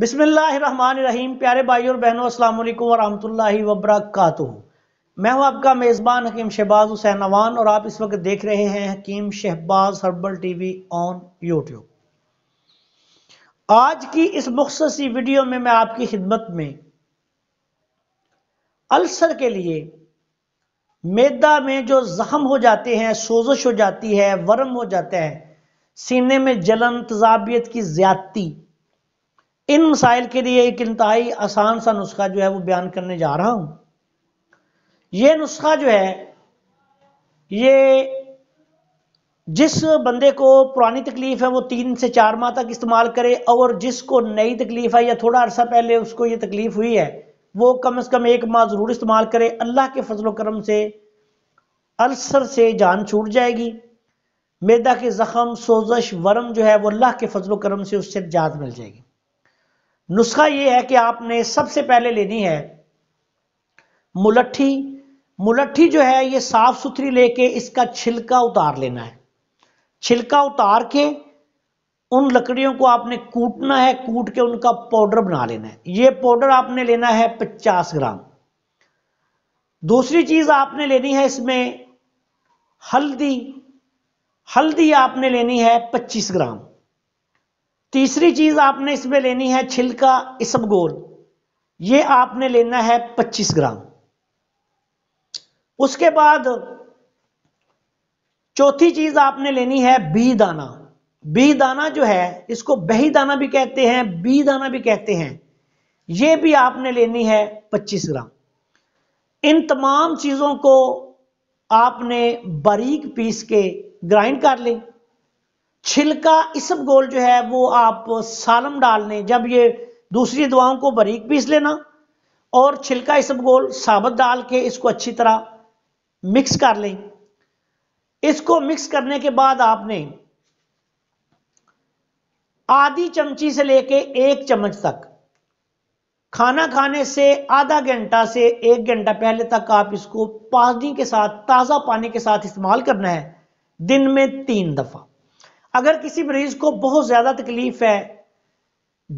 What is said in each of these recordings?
बिसमीम प्यारे भाई और बहनों अल्लाम वरहमल वबरकत मैं हूं आपका मेज़बान हकीम शहबाज हुसैन अवान और आप इस वक्त देख रहे हैं Hakim Shahbaz herbal TV on YouTube आज की इस मुख्तसी वीडियो में मैं आपकी खिदमत में अल्सर के लिए मैदा में जो जख्म हो जाते हैं सोजश हो जाती है वर्म हो जाता है सीने में जलन तजाबियत की ज्यादती इन मसाइल के लिए एक इंतहाई आसान सा नुस्खा जो है वो बयान करने जा रहा हूं ये नुस्खा जो है ये जिस बंदे को पुरानी तकलीफ है वो तीन से चार माह तक इस्तेमाल करे और जिसको नई तकलीफ है या थोड़ा अरसा पहले उसको ये तकलीफ हुई है वो कम से कम एक माह ज़रूर इस्तेमाल करे अल्लाह के फजलो करम से अल्सर से जान छूट जाएगी मैदा के जख्म सोजश वरम जो है वो अल्लाह के फजलो करम से उससे जात मिल जाएगी नुस्खा ये है कि आपने सबसे पहले लेनी है मुलट्ठी मुलट्ठी जो है ये साफ सुथरी लेके इसका छिलका उतार लेना है छिलका उतार के उन लकड़ियों को आपने कूटना है कूट के उनका पाउडर बना लेना है ये पाउडर आपने लेना है 50 ग्राम दूसरी चीज आपने लेनी है इसमें हल्दी हल्दी आपने लेनी है 25 ग्राम तीसरी चीज आपने इसमें लेनी है छिलका इसबगोल ये आपने लेना है 25 ग्राम उसके बाद चौथी चीज आपने लेनी है बी दाना बी दाना जो है इसको बही दाना भी कहते हैं बी दाना भी कहते हैं ये भी आपने लेनी है 25 ग्राम इन तमाम चीजों को आपने बारीक पीस के ग्राइंड कर लें छिलका इसब गोल जो है वो आप सालम डाल लें जब ये दूसरी दवाओं को बारीक पीस लेना और छिलका इसब गोल साबत डाल के इसको अच्छी तरह मिक्स कर लें इसको मिक्स करने के बाद आपने आधी चमची से लेके एक चम्मच तक खाना खाने से आधा घंटा से एक घंटा पहले तक आप इसको पानी के साथ ताज़ा पानी के साथ इस्तेमाल करना है दिन में तीन दफ़ा अगर किसी मरीज को बहुत ज़्यादा तकलीफ है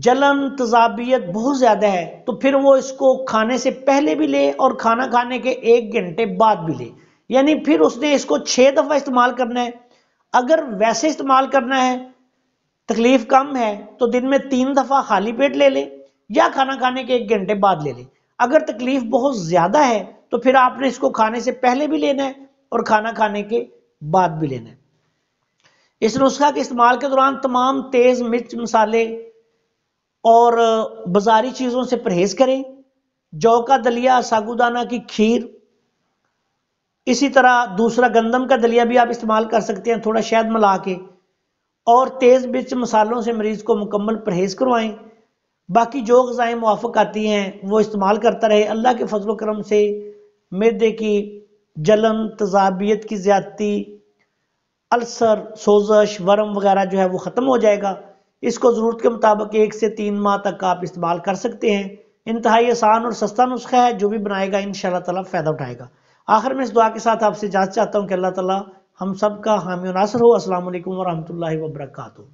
जलन तजाबियत बहुत ज़्यादा है तो फिर वो इसको खाने से पहले भी ले और खाना खाने के एक घंटे बाद भी ले यानी फिर उसने इसको छः दफ़ा इस्तेमाल करना है अगर वैसे इस्तेमाल करना है तकलीफ कम है तो दिन में तीन दफ़ा खाली पेट ले लें या खाना खाने के एक घंटे बाद ले ले अगर तकलीफ बहुत ज़्यादा है तो फिर आपने इसको खाने से पहले भी लेना है और खाना खाने के बाद भी लेना है इस नुस्खा के इस्तेमाल के दौरान तमाम तेज़ मिर्च मसाले और बाजारी चीज़ों से परहेज़ करें जौ का दलिया सागुदाना की खीर इसी तरह दूसरा गंदम का दलिया भी आप इस्तेमाल कर सकते हैं थोड़ा शहद मिला के और तेज़ मिर्च मसालों से मरीज़ को मुकम्मल परहेज़ करवाएं बाकी जो गज़ाएँ मुआफ़ आती हैं वो इस्तेमाल करता रहे अल्लाह के फजलोक्रम करम से मेदे की जलन तजाबियत की ज़्यादती अल्सर सोजश वर्म वगैरह जो है वो ख़त्म हो जाएगा इसको ज़रूरत के मुताबिक एक से तीन माह तक आप इस्तेमाल कर सकते हैं इंतहाई आसान और सस्ता नुस्खा है जो भी बनाएगा इन तला फ़ायदा उठाएगा आखिर में इस दुआ के साथ आपसे जांच चाहता हूँ कि अल्लाह ताला हम सब का हामी नासर हो असल वरहमल वबरकू